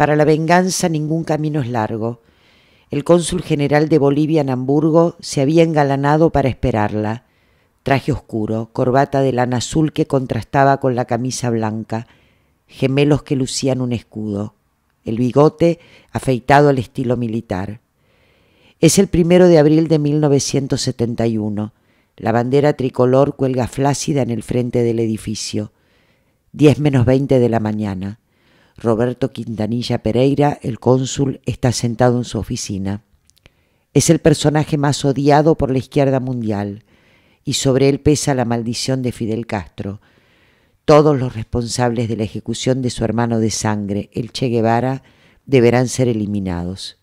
Para la venganza ningún camino es largo. El cónsul general de Bolivia en Hamburgo se había engalanado para esperarla. Traje oscuro, corbata de lana azul que contrastaba con la camisa blanca, gemelos que lucían un escudo, el bigote afeitado al estilo militar. Es el primero de abril de 1971. La bandera tricolor cuelga flácida en el frente del edificio. Diez menos veinte de la mañana. Roberto Quintanilla Pereira, el cónsul, está sentado en su oficina. Es el personaje más odiado por la izquierda mundial y sobre él pesa la maldición de Fidel Castro. Todos los responsables de la ejecución de su hermano de sangre, el Che Guevara, deberán ser eliminados.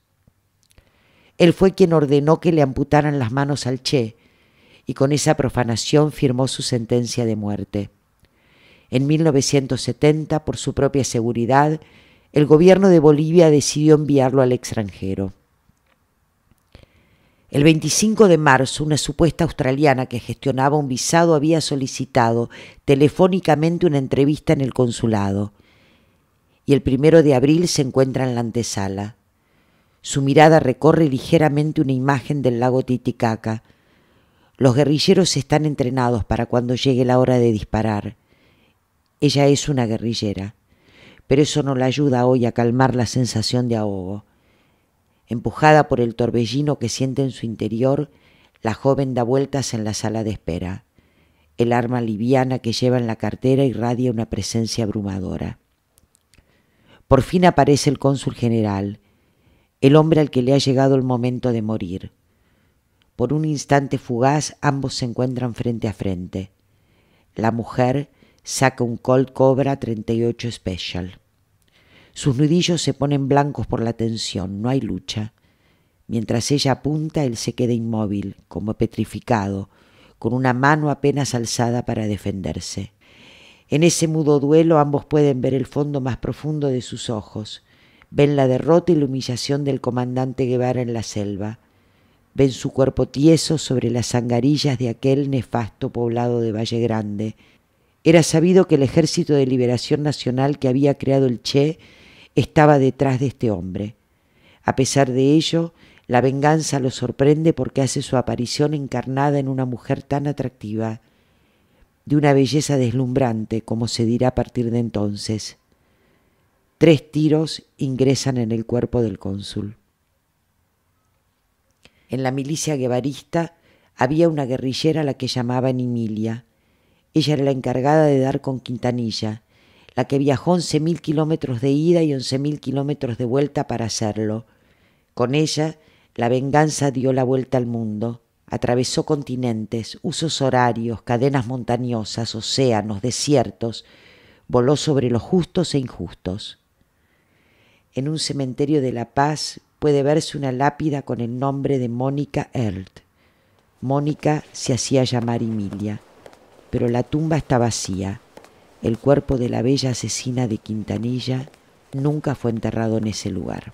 Él fue quien ordenó que le amputaran las manos al Che y con esa profanación firmó su sentencia de muerte. En 1970, por su propia seguridad, el gobierno de Bolivia decidió enviarlo al extranjero. El 25 de marzo, una supuesta australiana que gestionaba un visado había solicitado telefónicamente una entrevista en el consulado. Y el primero de abril se encuentra en la antesala. Su mirada recorre ligeramente una imagen del lago Titicaca. Los guerrilleros están entrenados para cuando llegue la hora de disparar. Ella es una guerrillera, pero eso no la ayuda hoy a calmar la sensación de ahogo. Empujada por el torbellino que siente en su interior, la joven da vueltas en la sala de espera. El arma liviana que lleva en la cartera irradia una presencia abrumadora. Por fin aparece el cónsul general, el hombre al que le ha llegado el momento de morir. Por un instante fugaz ambos se encuentran frente a frente. La mujer saca un Colt Cobra 38 Special. Sus nudillos se ponen blancos por la tensión, no hay lucha. Mientras ella apunta, él se queda inmóvil, como petrificado, con una mano apenas alzada para defenderse. En ese mudo duelo ambos pueden ver el fondo más profundo de sus ojos, ven la derrota y la humillación del comandante Guevara en la selva, ven su cuerpo tieso sobre las zangarillas de aquel nefasto poblado de Valle Grande, era sabido que el Ejército de Liberación Nacional que había creado el Che estaba detrás de este hombre. A pesar de ello, la venganza lo sorprende porque hace su aparición encarnada en una mujer tan atractiva, de una belleza deslumbrante, como se dirá a partir de entonces. Tres tiros ingresan en el cuerpo del cónsul. En la milicia guevarista había una guerrillera a la que llamaban Emilia. Ella era la encargada de dar con Quintanilla, la que viajó 11.000 kilómetros de ida y 11.000 kilómetros de vuelta para hacerlo. Con ella, la venganza dio la vuelta al mundo. Atravesó continentes, usos horarios, cadenas montañosas, océanos, desiertos. Voló sobre los justos e injustos. En un cementerio de La Paz puede verse una lápida con el nombre de Mónica Erd. Mónica se hacía llamar Emilia pero la tumba está vacía. El cuerpo de la bella asesina de Quintanilla nunca fue enterrado en ese lugar.